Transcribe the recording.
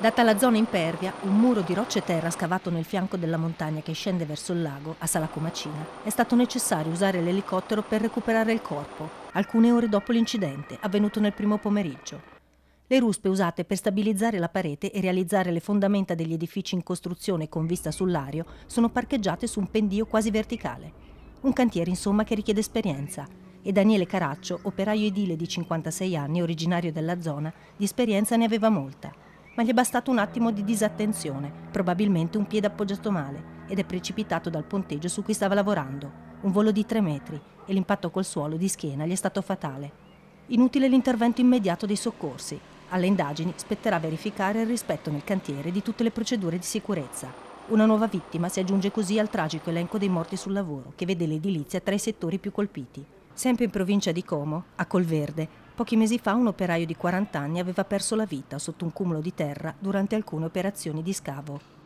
Data la zona impervia, un muro di rocce e terra scavato nel fianco della montagna che scende verso il lago, a Salacomacina, è stato necessario usare l'elicottero per recuperare il corpo, alcune ore dopo l'incidente, avvenuto nel primo pomeriggio. Le ruspe usate per stabilizzare la parete e realizzare le fondamenta degli edifici in costruzione con vista sull'ario sono parcheggiate su un pendio quasi verticale. Un cantiere, insomma, che richiede esperienza, e Daniele Caraccio, operaio edile di 56 anni, originario della zona, di esperienza ne aveva molta ma gli è bastato un attimo di disattenzione, probabilmente un piede appoggiato male, ed è precipitato dal ponteggio su cui stava lavorando. Un volo di tre metri e l'impatto col suolo di schiena gli è stato fatale. Inutile l'intervento immediato dei soccorsi. Alle indagini spetterà verificare il rispetto nel cantiere di tutte le procedure di sicurezza. Una nuova vittima si aggiunge così al tragico elenco dei morti sul lavoro, che vede l'edilizia tra i settori più colpiti. Sempre in provincia di Como, a Colverde, Pochi mesi fa un operaio di 40 anni aveva perso la vita sotto un cumulo di terra durante alcune operazioni di scavo.